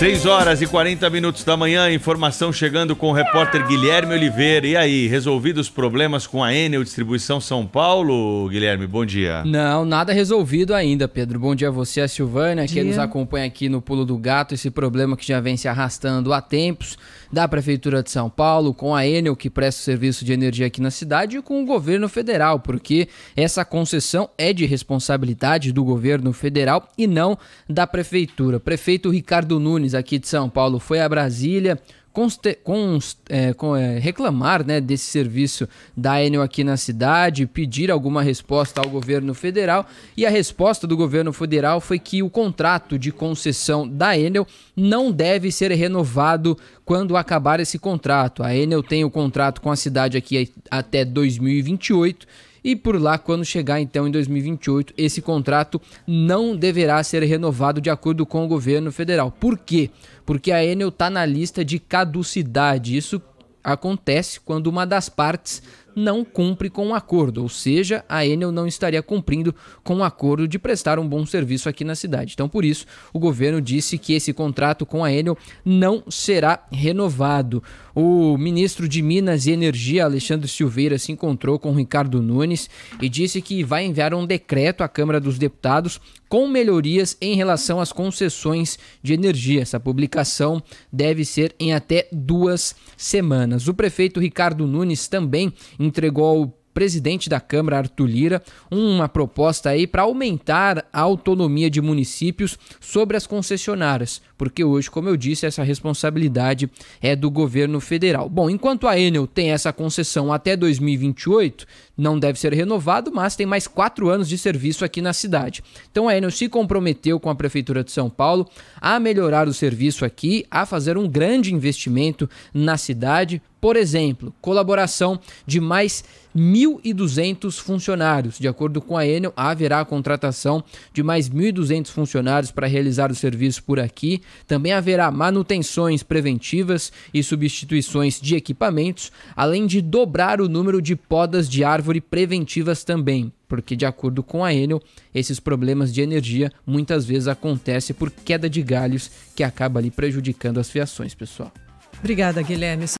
6 horas e 40 minutos da manhã, informação chegando com o repórter Guilherme Oliveira. E aí, resolvidos os problemas com a Enel Distribuição São Paulo, Guilherme? Bom dia. Não, nada resolvido ainda, Pedro. Bom dia a você, a Silvânia, que nos acompanha aqui no Pulo do Gato, esse problema que já vem se arrastando há tempos da Prefeitura de São Paulo, com a Enel, que presta o serviço de energia aqui na cidade, e com o governo federal, porque essa concessão é de responsabilidade do governo federal e não da Prefeitura. Prefeito Ricardo Nunes aqui de São Paulo foi a Brasília conste, const, é, com, é, reclamar né, desse serviço da Enel aqui na cidade, pedir alguma resposta ao governo federal. E a resposta do governo federal foi que o contrato de concessão da Enel não deve ser renovado quando acabar esse contrato. A Enel tem o contrato com a cidade aqui até 2028 e por lá, quando chegar então em 2028, esse contrato não deverá ser renovado de acordo com o governo federal. Por quê? Porque a Enel está na lista de caducidade. Isso acontece quando uma das partes não cumpre com o acordo, ou seja, a Enel não estaria cumprindo com o acordo de prestar um bom serviço aqui na cidade. Então, por isso, o governo disse que esse contrato com a Enel não será renovado. O ministro de Minas e Energia, Alexandre Silveira, se encontrou com Ricardo Nunes e disse que vai enviar um decreto à Câmara dos Deputados com melhorias em relação às concessões de energia. Essa publicação deve ser em até duas semanas. O prefeito Ricardo Nunes também entregou ao presidente da Câmara, Arthur Lira, uma proposta aí para aumentar a autonomia de municípios sobre as concessionárias, porque hoje, como eu disse, essa responsabilidade é do governo federal. Bom, enquanto a Enel tem essa concessão até 2028, não deve ser renovado, mas tem mais quatro anos de serviço aqui na cidade. Então a Enel se comprometeu com a Prefeitura de São Paulo a melhorar o serviço aqui, a fazer um grande investimento na cidade, por exemplo, colaboração de mais 1.200 funcionários. De acordo com a Enel, haverá a contratação de mais 1.200 funcionários para realizar o serviço por aqui. Também haverá manutenções preventivas e substituições de equipamentos, além de dobrar o número de podas de árvore preventivas também. Porque, de acordo com a Enel, esses problemas de energia muitas vezes acontecem por queda de galhos que acaba ali prejudicando as fiações, pessoal. Obrigada, Guilherme.